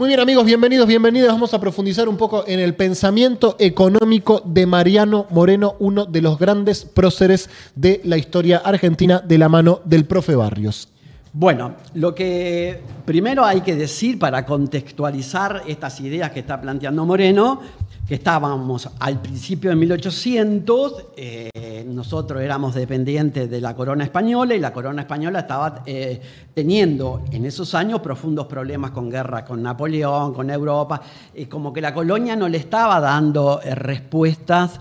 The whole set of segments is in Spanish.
Muy bien amigos, bienvenidos, bienvenidas. Vamos a profundizar un poco en el pensamiento económico de Mariano Moreno, uno de los grandes próceres de la historia argentina de la mano del profe Barrios. Bueno, lo que primero hay que decir para contextualizar estas ideas que está planteando Moreno que estábamos al principio de 1800, eh, nosotros éramos dependientes de la corona española y la corona española estaba eh, teniendo en esos años profundos problemas con guerra con Napoleón, con Europa, y como que la colonia no le estaba dando eh, respuestas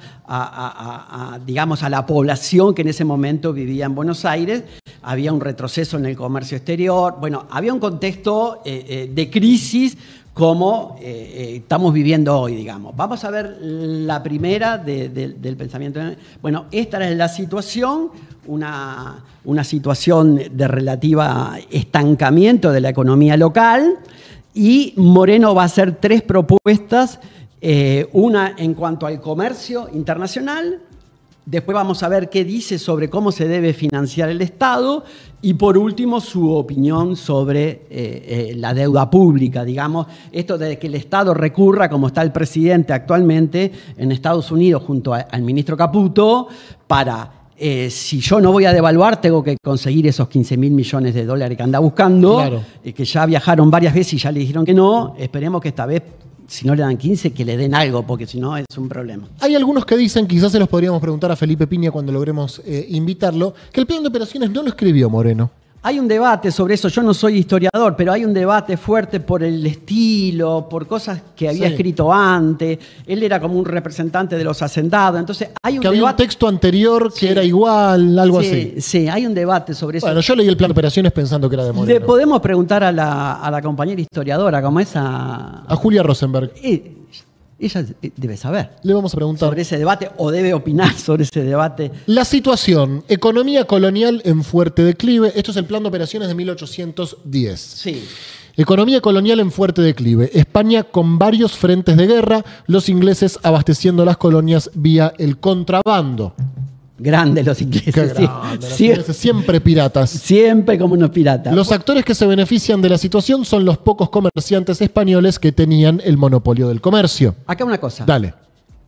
digamos, a la población que en ese momento vivía en Buenos Aires, había un retroceso en el comercio exterior, bueno, había un contexto de crisis como eh, eh, estamos viviendo hoy, digamos. Vamos a ver la primera del pensamiento. Bueno, esta es la situación, una, situación de relativa estancamiento de la economía local y Moreno va a hacer tres propuestas, eh, una en cuanto al comercio internacional, Después vamos a ver qué dice sobre cómo se debe financiar el Estado y por último su opinión sobre eh, eh, la deuda pública, digamos, esto de que el Estado recurra, como está el presidente actualmente en Estados Unidos junto al ministro Caputo, para eh, si yo no voy a devaluar, tengo que conseguir esos 15 mil millones de dólares que anda buscando, claro. que ya viajaron varias veces y ya le dijeron que no, esperemos que esta vez si no le dan 15, que le den algo, porque si no es un problema. Hay algunos que dicen, quizás se los podríamos preguntar a Felipe Piña cuando logremos eh, invitarlo, que el plan de operaciones no lo escribió Moreno. Hay un debate sobre eso, yo no soy historiador, pero hay un debate fuerte por el estilo, por cosas que había escrito antes. Él era como un representante de los hacendados, entonces hay un que Había un texto anterior que era igual, algo así. Sí, hay un debate sobre eso. Bueno, yo leí el plan de operaciones pensando que era de Moreno. podemos preguntar a la, compañera historiadora, como es a... A Julia Rosenberg. Eh, ella eh, debe saber. Le vamos a preguntar. Sobre ese debate o debe opinar sobre ese debate. La situación, economía colonial en fuerte declive. Esto es el plan de operaciones de 1810. Sí. Economía colonial en fuerte declive. España con varios frentes de guerra, los ingleses abasteciendo las colonias vía el contrabando. Grandes los ingleses. siempre piratas. Siempre como unos piratas. Los actores que se benefician de la situación son los pocos comerciantes españoles que tenían el monopolio del comercio. Acá una cosa. Dale.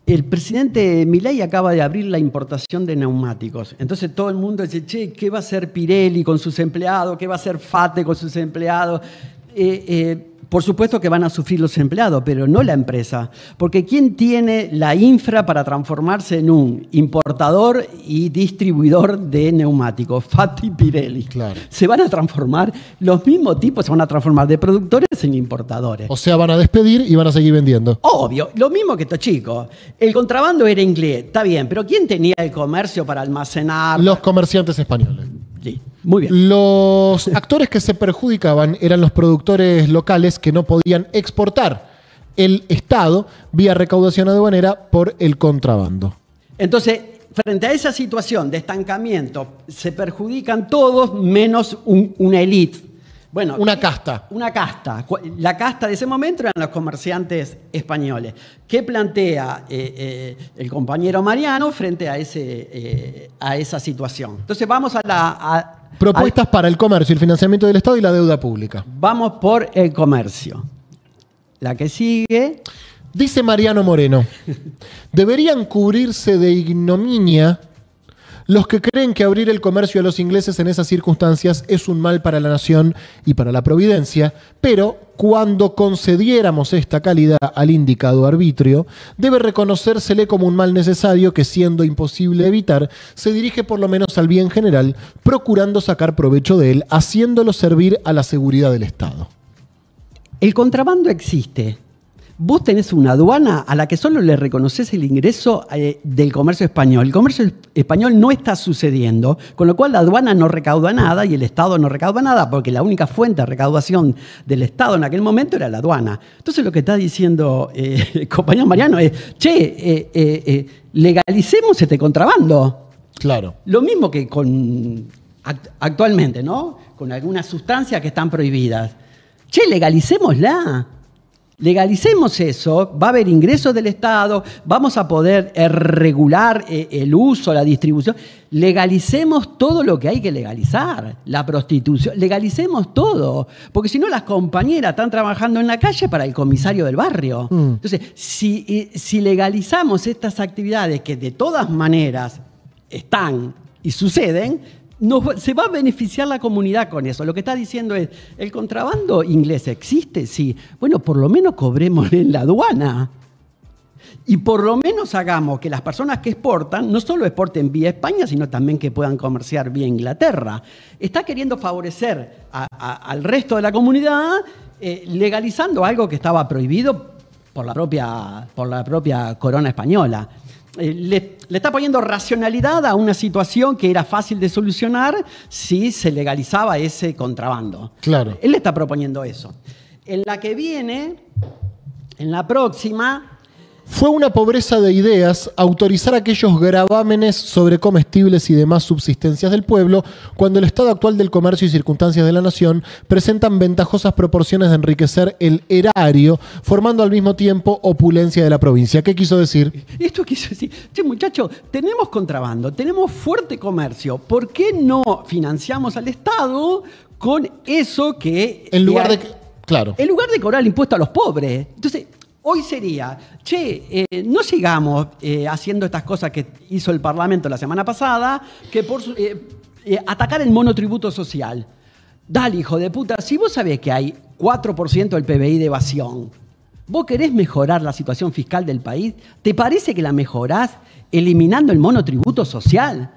El presidente Milei acaba de abrir la importación de neumáticos. Entonces todo el mundo dice, che, ¿qué va a hacer Pirelli con sus empleados? ¿Qué va a hacer Fate con sus empleados? Eh, eh, por supuesto que van a sufrir los empleados, pero no la empresa. Porque ¿quién tiene la infra para transformarse en un importador y distribuidor de neumáticos? Fati Pirelli. Claro. Se van a transformar, los mismos tipos se van a transformar de productores en importadores. O sea, van a despedir y van a seguir vendiendo. Obvio, lo mismo que estos chicos. El contrabando era inglés, está bien, pero ¿quién tenía el comercio para almacenar? Los comerciantes españoles. Sí. Muy bien. Los actores que se perjudicaban eran los productores locales que no podían exportar el Estado vía recaudación aduanera por el contrabando. Entonces, frente a esa situación de estancamiento, se perjudican todos menos una élite. Bueno, una casta. Una casta. La casta de ese momento eran los comerciantes españoles. ¿Qué plantea eh, eh, el compañero Mariano frente a, ese, eh, a esa situación? Entonces vamos a la, a, Propuestas para el comercio, el financiamiento del Estado y la deuda pública. Vamos por el comercio. La que sigue. Dice Mariano Moreno, deberían cubrirse de ignominia los que creen que abrir el comercio a los ingleses en esas circunstancias es un mal para la nación y para la providencia, pero cuando concediéramos esta calidad al indicado arbitrio, debe reconocérsele como un mal necesario que, siendo imposible evitar, se dirige por lo menos al bien general, procurando sacar provecho de él, haciéndolo servir a la seguridad del Estado. El contrabando existe, vos tenés una aduana a la que solo le reconoces el ingreso eh, del comercio español. El comercio español no está sucediendo, con lo cual la aduana no recauda nada y el Estado no recauda nada, porque la única fuente de recaudación del Estado en aquel momento era la aduana. Entonces lo que está diciendo el eh, compañero Mariano es, che, eh, legalicemos este contrabando. Claro. Lo mismo que con actualmente, ¿no? Con algunas sustancias que están prohibidas. Che, legalicémosla. Legalicemos eso, va a haber ingresos del Estado, vamos a poder eh, regular eh, el uso, la distribución. Legalicemos todo lo que hay que legalizar, la prostitución, legalicemos todo, porque si no las compañeras están trabajando en la calle para el comisario del barrio. Mm. Entonces, eh, si legalizamos estas actividades que de todas maneras están y suceden, se va a beneficiar la comunidad con eso. Lo que está diciendo es, ¿el contrabando inglés existe? Sí. Bueno, por lo menos cobremos en la aduana. Y por lo menos hagamos que las personas que exportan no solo exporten vía España, sino también que puedan comerciar vía Inglaterra. Está queriendo favorecer al resto de la comunidad eh, legalizando algo que estaba prohibido por la propia, por la propia corona española. Eh, le, está poniendo racionalidad a una situación que era fácil de solucionar si se legalizaba ese contrabando. Claro. Él le está proponiendo eso. En la que viene, en la próxima, fue una pobreza de ideas autorizar aquellos gravámenes sobre comestibles y demás subsistencias del pueblo cuando el estado actual del comercio y circunstancias de la nación presentan ventajosas proporciones de enriquecer el erario, formando al mismo tiempo opulencia de la provincia. ¿Qué quiso decir? Esto quiso decir, che muchacho, tenemos contrabando, tenemos fuerte comercio, ¿por qué no financiamos al Estado con eso que... En lugar de... Claro. En lugar de cobrar el impuesto a los pobres. Entonces, hoy sería, che, eh, no sigamos eh, haciendo estas cosas que hizo el Parlamento la semana pasada, que por eh, atacar el monotributo social. Dale, hijo de puta, si vos sabés que hay 4% del PBI de evasión, vos querés mejorar la situación fiscal del país, ¿te parece que la mejorás eliminando el monotributo social?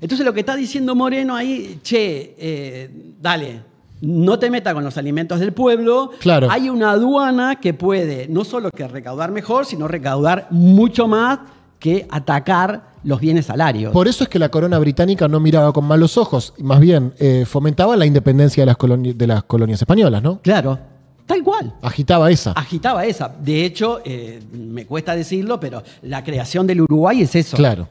Entonces lo que está diciendo Moreno ahí, che, dale, no te meta con los alimentos del pueblo. Claro. Hay una aduana que puede no solo que recaudar mejor, sino recaudar mucho más que atacar los bienes salarios. Por eso es que la corona británica no miraba con malos ojos, más bien eh, fomentaba la independencia de las, colonias españolas, ¿no? Claro, Tal cual. Agitaba esa. Agitaba esa. De hecho, eh, me cuesta decirlo, pero la creación del Uruguay es eso. Claro.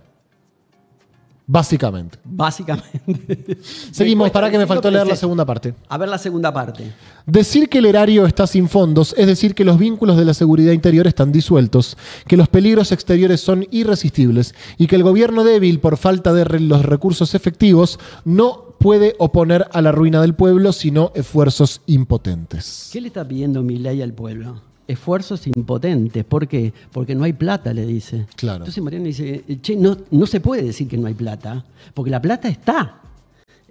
Básicamente. Básicamente. Seguimos, para que me faltó leer la segunda parte. A ver la segunda parte. Decir que el erario está sin fondos es decir que los vínculos de la seguridad interior están disueltos, que los peligros exteriores son irresistibles y que el gobierno débil, por falta de los recursos efectivos, no puede oponer a la ruina del pueblo sino esfuerzos impotentes. ¿Qué le está pidiendo ley al pueblo? esfuerzos impotentes. ¿Por qué? Porque no hay plata, le dice. Claro. Entonces Mariano dice, che, no, no se puede decir que no hay plata, porque la plata está.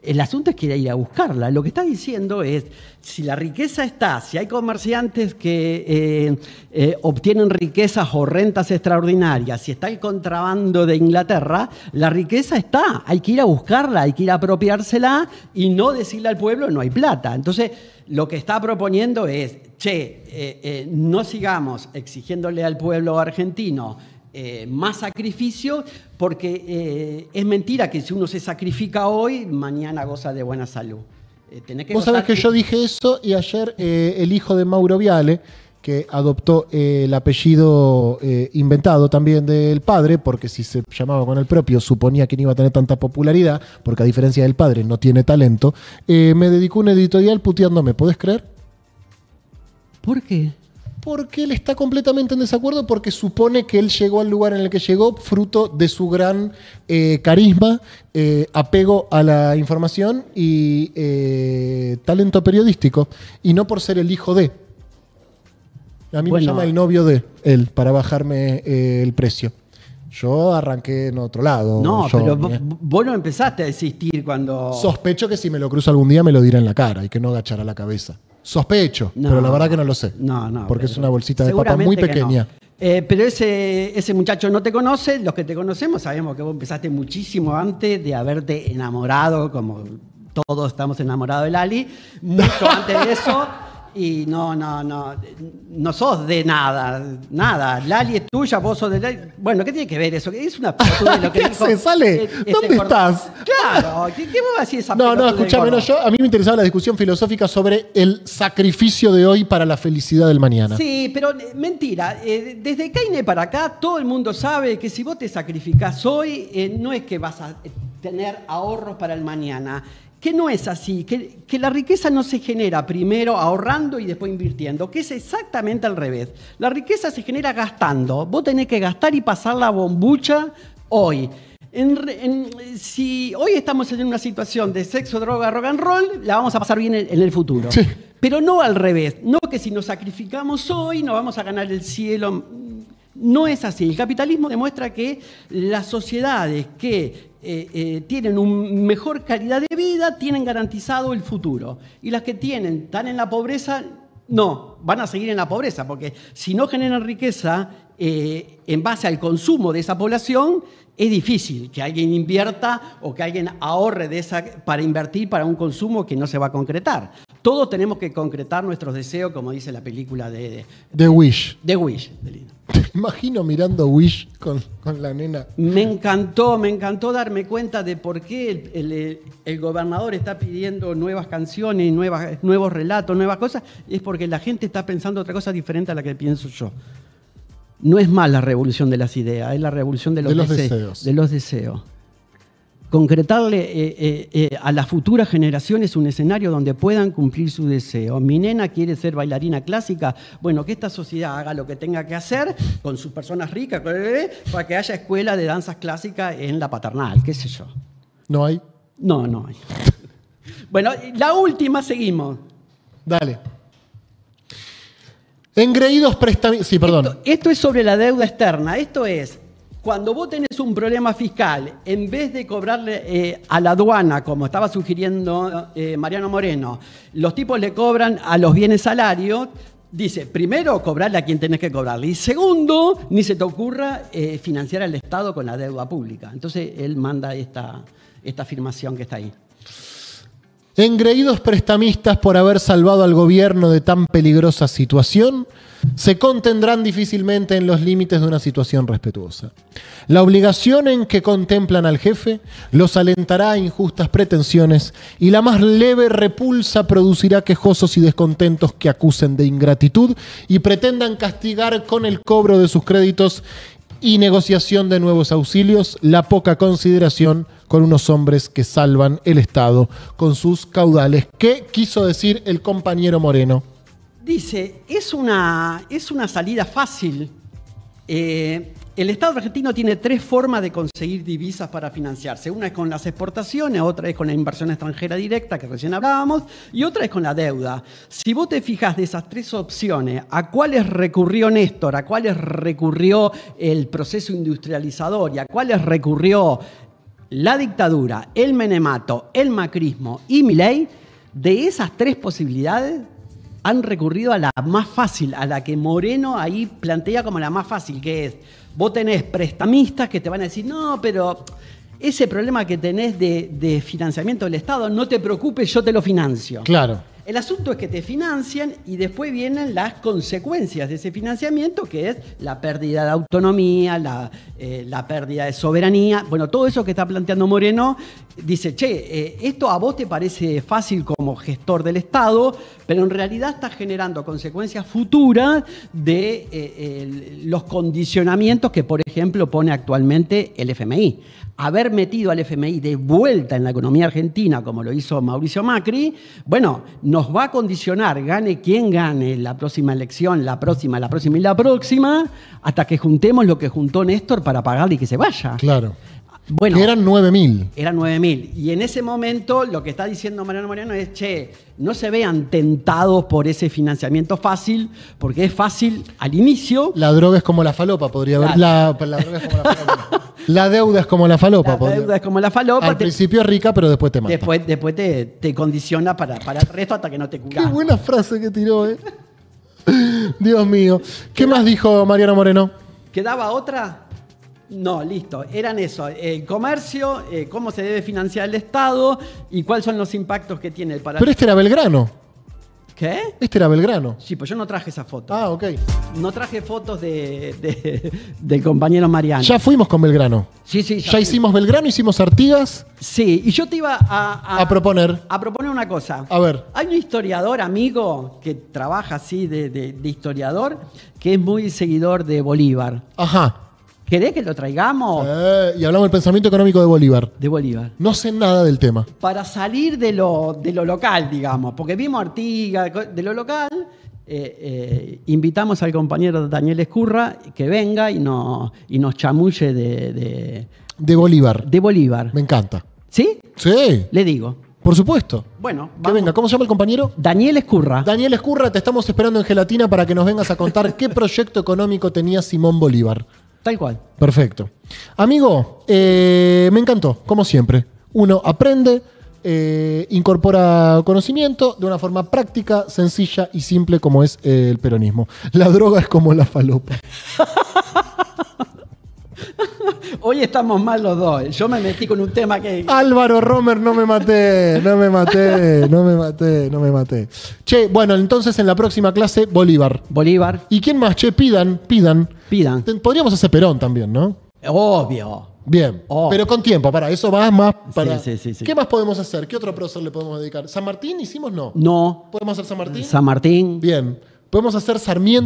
El asunto es que ir a buscarla. Lo que está diciendo es, si la riqueza está, si hay comerciantes que eh, eh, obtienen riquezas o rentas extraordinarias, si está el contrabando de Inglaterra, la riqueza está. Hay que ir a buscarla, hay que ir a apropiársela y no decirle al pueblo no hay plata. Entonces, lo que está proponiendo es, che, eh, no sigamos exigiéndole al pueblo argentino eh, más sacrificio, porque eh, es mentira que si uno se sacrifica hoy, mañana goza de buena salud. Eh, tenés que Vos sabés que, yo dije eso y ayer el hijo de Mauro Viale, que adoptó el apellido inventado también del padre, porque si se llamaba con el propio suponía que no iba a tener tanta popularidad, porque a diferencia del padre no tiene talento, me dedicó un editorial puteándome, ¿podés creer? ¿Por qué? porque él está completamente en desacuerdo, porque supone que él llegó al lugar en el que llegó fruto de su gran eh, carisma, eh, apego a la información y eh, talento periodístico, y no por ser el hijo de. A mí me llama el novio de él para bajarme el precio. Yo arranqué en otro lado. No, pero vos, no empezaste a desistir cuando... Sospecho que si me lo cruzo algún día me lo dirá en la cara y que no agachará la cabeza. Sospecho, pero la verdad que no lo sé. No, Porque es una bolsita de papa muy pequeña. Eh, pero ese, ese muchacho no te conoce, los que te conocemos sabemos que vos empezaste muchísimo antes de haberte enamorado, como todos estamos enamorados de Ali, mucho antes de eso. y no, no, no, no sos de nada, nada. Lali es tuya, vos sos de Lali. Bueno, ¿qué tiene que ver eso? Es una de lo que ¿Qué sale? Este, este ¿Dónde estás? Claro, ¿qué, vos decís esa No, no, escúchame, no, yo a mí me interesaba la discusión filosófica sobre el sacrificio de hoy para la felicidad del mañana. Sí, pero eh, mentira, eh, desde Keynes para acá todo el mundo sabe que si vos te sacrificás hoy, eh, no es que vas a tener ahorros para el mañana que no es así, que, la riqueza no se genera primero ahorrando y después invirtiendo, que es exactamente al revés. La riqueza se genera gastando. Vos tenés que gastar y pasar la bombucha hoy. si hoy estamos en una situación de sexo, droga, rock and roll, la vamos a pasar bien en, el futuro. Pero no al revés, no que si nos sacrificamos hoy no vamos a ganar el cielo no es así. El capitalismo demuestra que las sociedades que eh, eh, tienen una mejor calidad de vida tienen garantizado el futuro. Y las que tienen, están en la pobreza, no, van a seguir en la pobreza, porque si no generan riqueza eh, en base al consumo de esa población, es difícil que alguien invierta o que alguien ahorre de esa para invertir para un consumo que no se va a concretar. Todos tenemos que concretar nuestros deseos, como dice la película de... The Wish. The Wish, de Te imagino mirando Wish con, la nena. Me encantó, me encantó darme cuenta de por qué el, gobernador está pidiendo nuevas canciones, nuevas, nuevos relatos, nuevas cosas. Es porque la gente está pensando otra cosa diferente a la que pienso yo. No es más la revolución de las ideas, es la revolución de los, deseos. De los deseos concretarle eh, eh, eh, a las futuras generaciones un escenario donde puedan cumplir su deseo. Mi nena quiere ser bailarina clásica, bueno, que esta sociedad haga lo que tenga que hacer con sus personas ricas, para que haya escuela de danzas clásicas en la paternal, qué sé yo. ¿No hay? No, no hay. Bueno, la última seguimos. Dale. Engreídos prestamistas. Sí, perdón. esto, es sobre la deuda externa. Esto es cuando vos tenés un problema fiscal, en vez de cobrarle eh, a la aduana, como estaba sugiriendo eh, Mariano Moreno, los tipos le cobran a los bienes salarios, dice, primero, cobrarle a quien tenés que cobrarle. Y segundo, ni se te ocurra eh, financiar al Estado con la deuda pública. Entonces, él manda esta, esta afirmación que está ahí. Engreídos prestamistas por haber salvado al gobierno de tan peligrosa situación, se contendrán difícilmente en los límites de una situación respetuosa. La obligación en que contemplan al jefe los alentará a injustas pretensiones y la más leve repulsa producirá quejosos y descontentos que acusen de ingratitud y pretendan castigar con el cobro de sus créditos y negociación de nuevos auxilios la poca consideración con unos hombres que salvan el Estado con sus caudales. ¿Qué quiso decir el compañero Moreno? Dice, es una, es una salida fácil. Eh, el Estado argentino tiene tres formas de conseguir divisas para financiarse. Una es con las exportaciones, otra es con la inversión extranjera directa, que recién hablábamos, y otra es con la deuda. Si vos te fijas de esas tres opciones, a cuáles recurrió Néstor, a cuáles recurrió el proceso industrializador y a cuáles recurrió la dictadura, el menemato, el macrismo y Milei, de esas tres posibilidades, han recurrido a la más fácil, a la que Moreno ahí plantea como la más fácil, que es, vos tenés prestamistas que te van a decir, no, pero ese problema que tenés de, financiamiento del Estado, no te preocupes, yo te lo financio. Claro. El asunto es que te financian y después vienen las consecuencias de ese financiamiento, que es la pérdida de autonomía, la eh, pérdida de soberanía. Bueno, todo eso que está planteando Moreno, dice, che, eh, esto a vos te parece fácil como gestor del Estado, pero en realidad está generando consecuencias futuras de eh, eh, los condicionamientos que, por ejemplo, pone actualmente el FMI. Haber metido al FMI de vuelta en la economía argentina, como lo hizo Mauricio Macri, bueno, nos va a condicionar, gane quien gane la próxima elección, la próxima, la próxima y la próxima, hasta que juntemos lo que juntó Néstor para pagarle y que se vaya. Claro. Bueno, que eran 9.000. Eran 9.000. Y en ese momento lo que está diciendo Mariano Moreno es, che, no se vean tentados por ese financiamiento fácil, porque es fácil al inicio. La droga es como la falopa, podría haber. La, la, es como la falopa. La deuda es como la falopa. La deuda es como la falopa. Al principio es rica, pero después te mata. Después, después te, condiciona para, para, el resto hasta que no te Qué buena frase que tiró, ¿eh? Dios mío. ¿Qué más dijo Mariano Moreno? ¿Quedaba otra? No, listo. Eran eso. El comercio, eh, cómo se debe financiar el Estado y cuáles son los impactos que tiene el para. Pero este era Belgrano. ¿Qué? Este era Belgrano. Sí, pues yo no traje esa foto. Ah, ok. No traje fotos de, del compañero Mariano. Ya fuimos con Belgrano. Sí, sí. Ya hicimos Belgrano, hicimos Artigas. Sí, y yo te iba a, A proponer. A proponer una cosa. A ver. Hay un historiador amigo que trabaja así de historiador que es muy seguidor de Bolívar. Ajá. ¿Querés que lo traigamos? Eh, y hablamos del pensamiento económico de Bolívar. De Bolívar. No sé nada del tema. Para salir de lo, local, digamos, porque vimos Artigas, de lo local, eh, eh, invitamos al compañero Daniel Escurra que venga y, y nos chamulle de, de, de. Bolívar. De Bolívar. Me encanta. ¿Sí? Sí. Le digo. Por supuesto. Bueno, vamos. Que venga. ¿Cómo se llama el compañero? Daniel Escurra. Daniel Escurra, te estamos esperando en Gelatina para que nos vengas a contar qué proyecto económico tenía Simón Bolívar. Tal cual. Perfecto. Amigo, eh, me encantó, como siempre. Uno aprende, eh, incorpora conocimiento de una forma práctica, sencilla y simple como es eh, el peronismo. La droga es como la falopa. Hoy estamos mal los dos. ¿eh? Yo me metí con un tema que. Álvaro Romer, no me maté, no me maté, no me maté, no me maté. Che, bueno, entonces en la próxima clase, Bolívar. Bolívar. ¿Y quién más? Che, pidan, pidan. Pidan. Podríamos hacer Perón también, ¿no? Obvio. Bien, oh. pero con tiempo, para eso vas más. Para... Sí, sí, sí, ¿Qué más podemos hacer? ¿Qué otro profesor le podemos dedicar? ¿San Martín hicimos? No. No. ¿Podemos hacer San Martín? San Martín. Bien. ¿Podemos hacer Sarmiento?